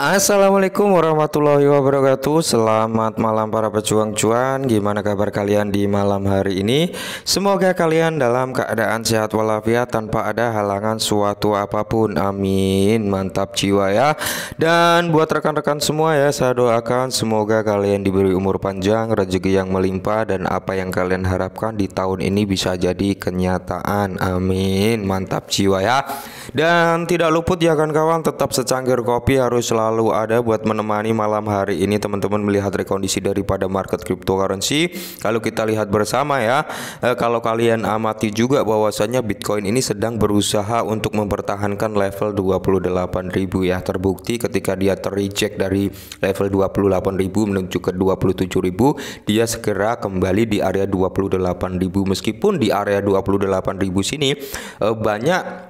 Assalamualaikum warahmatullahi wabarakatuh Selamat malam para pejuang cuan Gimana kabar kalian di malam hari ini Semoga kalian dalam keadaan sehat walafiat Tanpa ada halangan suatu apapun Amin Mantap jiwa ya Dan buat rekan-rekan semua ya Saya doakan semoga kalian diberi umur panjang Rezeki yang melimpah Dan apa yang kalian harapkan di tahun ini Bisa jadi kenyataan Amin Mantap jiwa ya Dan tidak luput ya kan kawan Tetap secangkir kopi harus selalu selalu ada buat menemani malam hari ini teman-teman melihat rekondisi daripada market cryptocurrency. Kalau kita lihat bersama ya, eh, kalau kalian amati juga bahwasannya Bitcoin ini sedang berusaha untuk mempertahankan level 28.000 ya. Terbukti ketika dia terreject dari level 28.000 menuju ke 27.000, dia segera kembali di area 28.000 meskipun di area 28.000 sini eh, banyak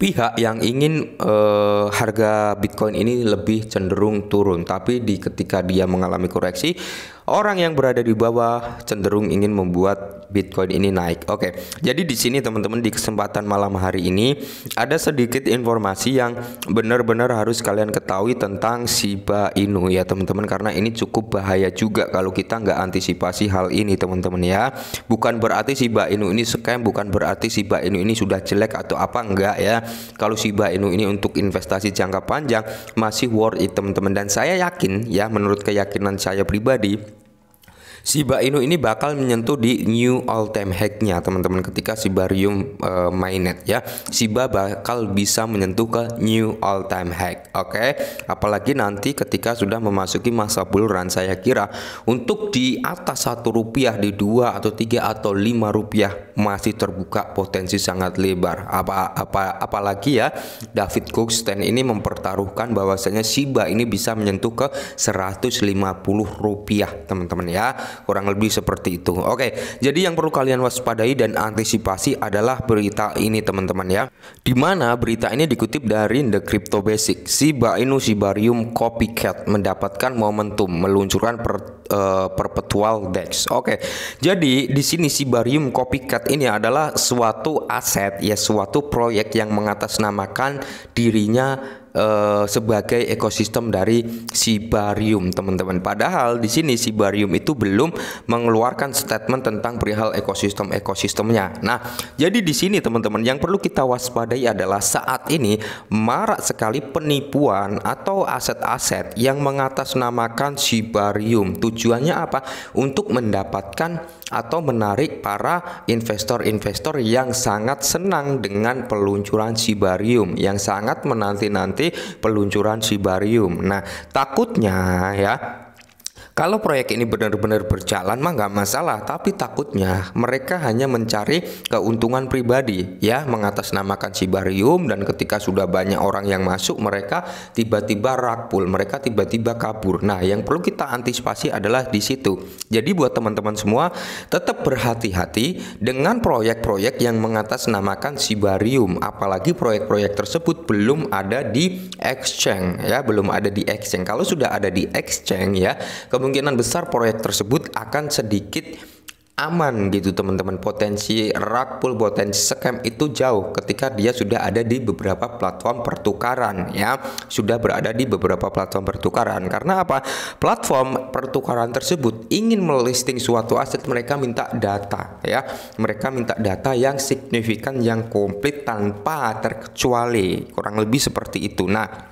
pihak yang ingin uh, harga Bitcoin ini lebih cenderung turun, tapi di ketika dia mengalami koreksi orang yang berada di bawah cenderung ingin membuat Bitcoin ini naik. Oke, jadi di sini teman-teman di kesempatan malam hari ini ada sedikit informasi yang benar-benar harus kalian ketahui tentang Shiba Inu ya teman-teman karena ini cukup bahaya juga kalau kita nggak antisipasi hal ini teman-teman ya. Bukan berarti Shiba Inu ini scam, bukan berarti Shiba Inu ini sudah jelek atau apa enggak ya. Kalau Shiba Inu ini untuk investasi jangka panjang masih worth it teman-teman dan saya yakin ya menurut keyakinan saya pribadi Shiba Inu ini bakal menyentuh di new all time high-nya teman-teman ketika Sibarium uh, eh, mainnet ya. Shiba bakal bisa menyentuh ke new all time hack Oke. Okay? Apalagi nanti ketika sudah memasuki masa buluran saya kira untuk di atas satu rupiah di dua atau tiga atau lima rupiah masih terbuka potensi sangat lebar. Apa apa apalagi ya David stand ini mempertaruhkan bahwasanya Shiba ini bisa menyentuh ke 150 rupiah teman-teman ya kurang lebih seperti itu Oke jadi yang perlu kalian waspadai dan antisipasi adalah berita ini teman-teman ya Dimana berita ini dikutip dari The Crypto Basic Shiba Inu Shibarium Copycat mendapatkan momentum meluncurkan per, uh, perpetual DEX Oke jadi di sini Shibarium Copycat ini adalah suatu aset ya suatu proyek yang mengatasnamakan dirinya uh, sebagai ekosistem dari Sibarium, teman-teman. Padahal di sini Sibarium itu belum mengeluarkan statement tentang perihal ekosistem-ekosistemnya. Nah, jadi di sini teman-teman yang perlu kita waspadai adalah saat ini marak sekali penipuan atau aset-aset yang mengatasnamakan Sibarium. Tujuannya apa? Untuk mendapatkan atau menarik para investor-investor yang sangat senang dengan peluncuran Sibarium yang sangat menanti-nanti seperti peluncuran sibarium. Nah, takutnya ya kalau proyek ini benar-benar berjalan mah nggak masalah, tapi takutnya mereka hanya mencari keuntungan pribadi ya mengatasnamakan Sibarium dan ketika sudah banyak orang yang masuk mereka tiba-tiba rakpul, mereka tiba-tiba kabur. Nah, yang perlu kita antisipasi adalah di situ. Jadi buat teman-teman semua tetap berhati-hati dengan proyek-proyek yang mengatasnamakan Sibarium, apalagi proyek-proyek tersebut belum ada di exchange ya, belum ada di exchange. Kalau sudah ada di exchange ya, kemungkinan kemungkinan besar proyek tersebut akan sedikit aman gitu teman-teman potensi rug pull potensi scam itu jauh ketika dia sudah ada di beberapa platform pertukaran ya sudah berada di beberapa platform pertukaran karena apa platform pertukaran tersebut ingin melisting suatu aset mereka minta data ya mereka minta data yang signifikan yang komplit tanpa terkecuali kurang lebih seperti itu nah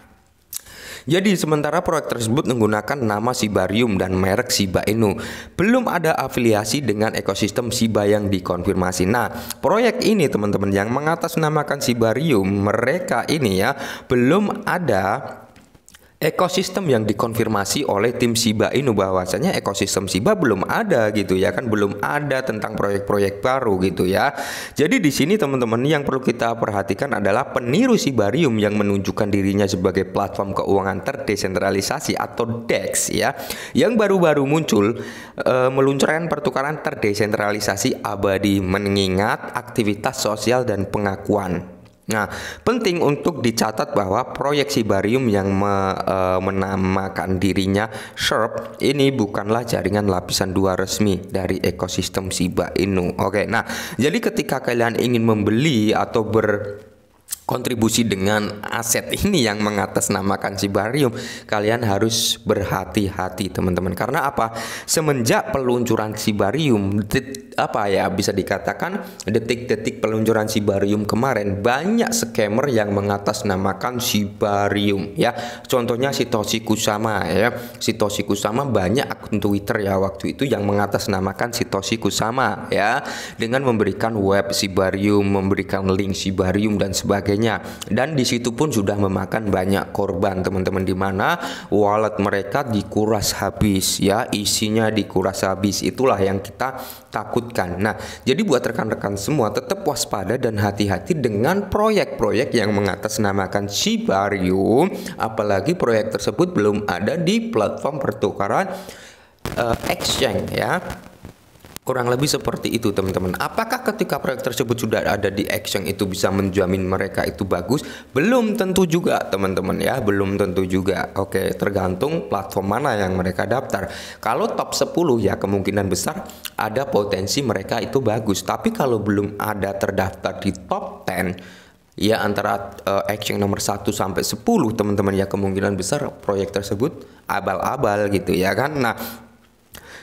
jadi sementara proyek tersebut menggunakan nama Sibarium dan merek Shiba Inu. Belum ada afiliasi dengan ekosistem Siba yang dikonfirmasi. Nah, proyek ini teman-teman yang mengatasnamakan Sibarium, mereka ini ya belum ada ekosistem yang dikonfirmasi oleh tim Siba Inu bahwasanya ekosistem Siba belum ada gitu ya kan belum ada tentang proyek-proyek baru gitu ya. Jadi di sini teman-teman yang perlu kita perhatikan adalah peniru Sibarium yang menunjukkan dirinya sebagai platform keuangan terdesentralisasi atau DEX ya yang baru-baru muncul e, meluncurkan pertukaran terdesentralisasi abadi mengingat aktivitas sosial dan pengakuan Nah, penting untuk dicatat bahwa proyeksi barium yang me, e, menamakan dirinya Sharp ini bukanlah jaringan lapisan dua resmi dari ekosistem Shiba Inu. Oke, nah jadi ketika kalian ingin membeli atau ber kontribusi dengan aset ini yang mengatasnamakan Sibarium, kalian harus berhati-hati teman-teman. Karena apa? Semenjak peluncuran Sibarium, apa ya bisa dikatakan detik-detik peluncuran Sibarium kemarin banyak scammer yang mengatasnamakan Sibarium ya. Contohnya si Toshi Kusama ya. Si Toshi Kusama banyak akun Twitter ya waktu itu yang mengatasnamakan si Toshi Kusama ya dengan memberikan web Sibarium, memberikan link Sibarium dan sebagainya sebagainya dan di situ pun sudah memakan banyak korban teman-teman di mana wallet mereka dikuras habis ya isinya dikuras habis itulah yang kita takutkan nah jadi buat rekan-rekan semua tetap waspada dan hati-hati dengan proyek-proyek yang mengatasnamakan Shibarium apalagi proyek tersebut belum ada di platform pertukaran uh, exchange ya Kurang lebih seperti itu teman-teman. Apakah ketika proyek tersebut sudah ada di action itu bisa menjamin mereka itu bagus? Belum tentu juga teman-teman ya, belum tentu juga. Oke, tergantung platform mana yang mereka daftar. Kalau top 10 ya kemungkinan besar ada potensi mereka itu bagus. Tapi kalau belum ada terdaftar di top 10 ya antara uh, action nomor 1 sampai 10 teman-teman ya kemungkinan besar proyek tersebut abal-abal gitu ya kan. Nah,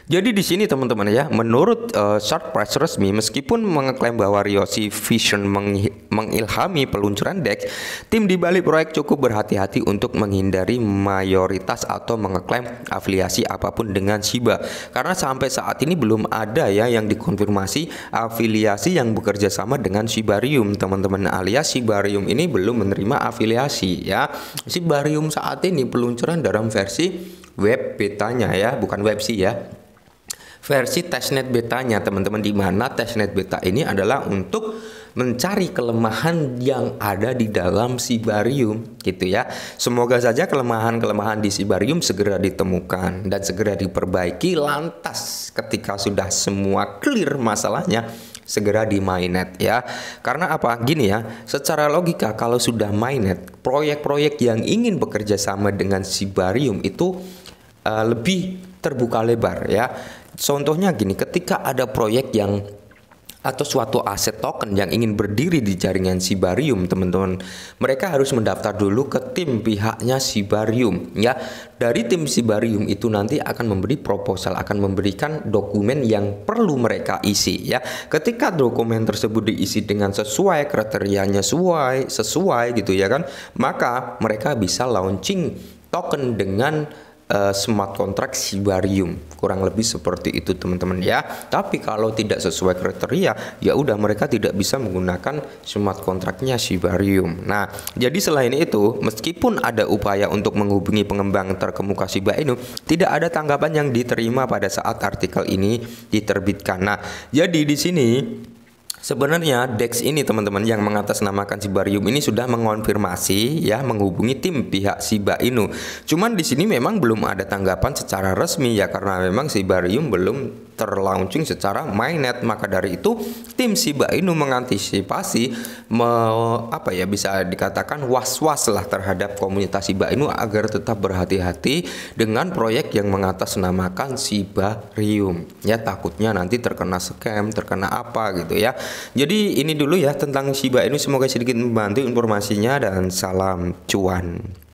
jadi di sini teman-teman ya, menurut uh, short press resmi meskipun mengklaim bahwa Ryoshi Vision meng mengilhami peluncuran DEX, tim di balik proyek cukup berhati-hati untuk menghindari mayoritas atau mengklaim afiliasi apapun dengan Shiba karena sampai saat ini belum ada ya yang dikonfirmasi afiliasi yang bekerja sama dengan Shibarium teman-teman alias Shibarium ini belum menerima afiliasi ya. Shibarium saat ini peluncuran dalam versi web betanya ya, bukan web sih ya versi testnet betanya teman-teman di mana testnet beta ini adalah untuk mencari kelemahan yang ada di dalam Sibarium gitu ya. Semoga saja kelemahan-kelemahan di Sibarium segera ditemukan dan segera diperbaiki lantas ketika sudah semua clear masalahnya segera di mainnet ya. Karena apa? Gini ya, secara logika kalau sudah mainnet, proyek-proyek yang ingin bekerja sama dengan Sibarium itu uh, lebih terbuka lebar ya contohnya gini, ketika ada proyek yang atau suatu aset token yang ingin berdiri di jaringan Sibarium, teman-teman. Mereka harus mendaftar dulu ke tim pihaknya Sibarium ya. Dari tim Sibarium itu nanti akan memberi proposal, akan memberikan dokumen yang perlu mereka isi ya. Ketika dokumen tersebut diisi dengan sesuai kriterianya sesuai, sesuai gitu ya kan, maka mereka bisa launching token dengan Eh, smart contract Sibarium kurang lebih seperti itu teman-teman ya tapi kalau tidak sesuai kriteria ya udah mereka tidak bisa menggunakan smart kontraknya Sibarium nah jadi selain itu meskipun ada upaya untuk menghubungi pengembang terkemuka Shiba Inu tidak ada tanggapan yang diterima pada saat artikel ini diterbitkan nah jadi di sini Sebenarnya Dex ini teman-teman yang mengatasnamakan Sibarium ini sudah mengonfirmasi ya menghubungi tim pihak Siba Inu. Cuman di sini memang belum ada tanggapan secara resmi ya karena memang Sibarium belum terlaunching secara mainnet. Maka dari itu, tim Shiba Inu mengantisipasi me, apa ya bisa dikatakan was-was lah terhadap komunitas Shiba Inu agar tetap berhati-hati dengan proyek yang mengatasnamakan Rium Ya takutnya nanti terkena scam, terkena apa gitu ya. Jadi ini dulu ya tentang Shiba Inu semoga sedikit membantu informasinya dan salam cuan.